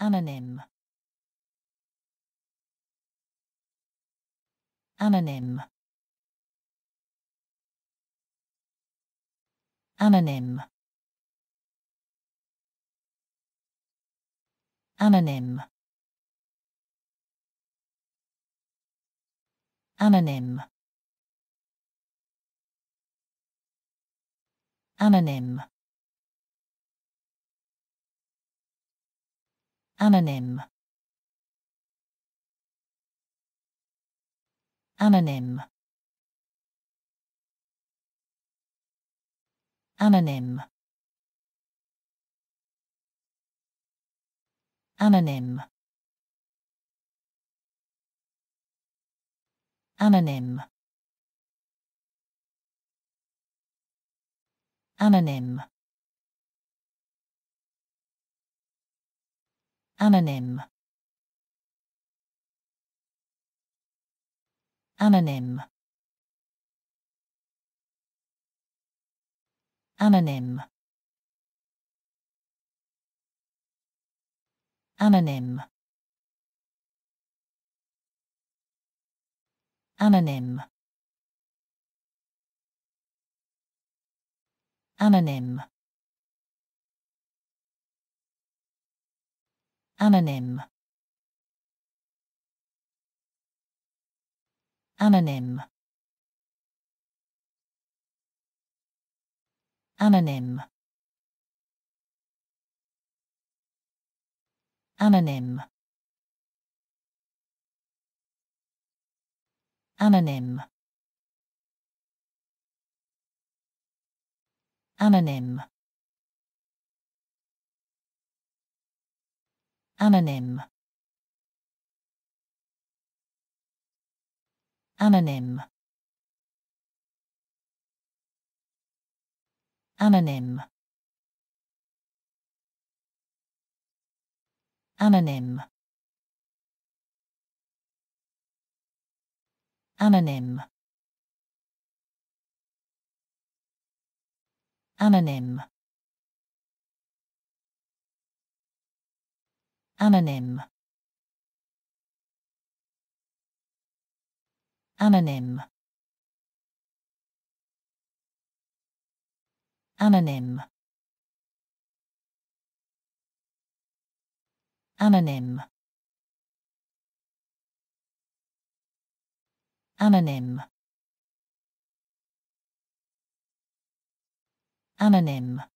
Anonym. Anonym. Anonym. Anonym. Anonym. Anonym. Anonym. Anonym. Anonym. Anonym. Anonym. Anonym. Anonym. Anonym. Anonym. Anonym. Anonym. Anonym. Anonym. Anonym. Anonym. Anonym. Anonym. Anonym. Anonym. Anonym. Anonym. Anonym. Anonym. Anonym. Anonym. Anonym. Anonym. Anonym. Anonym. Anonym.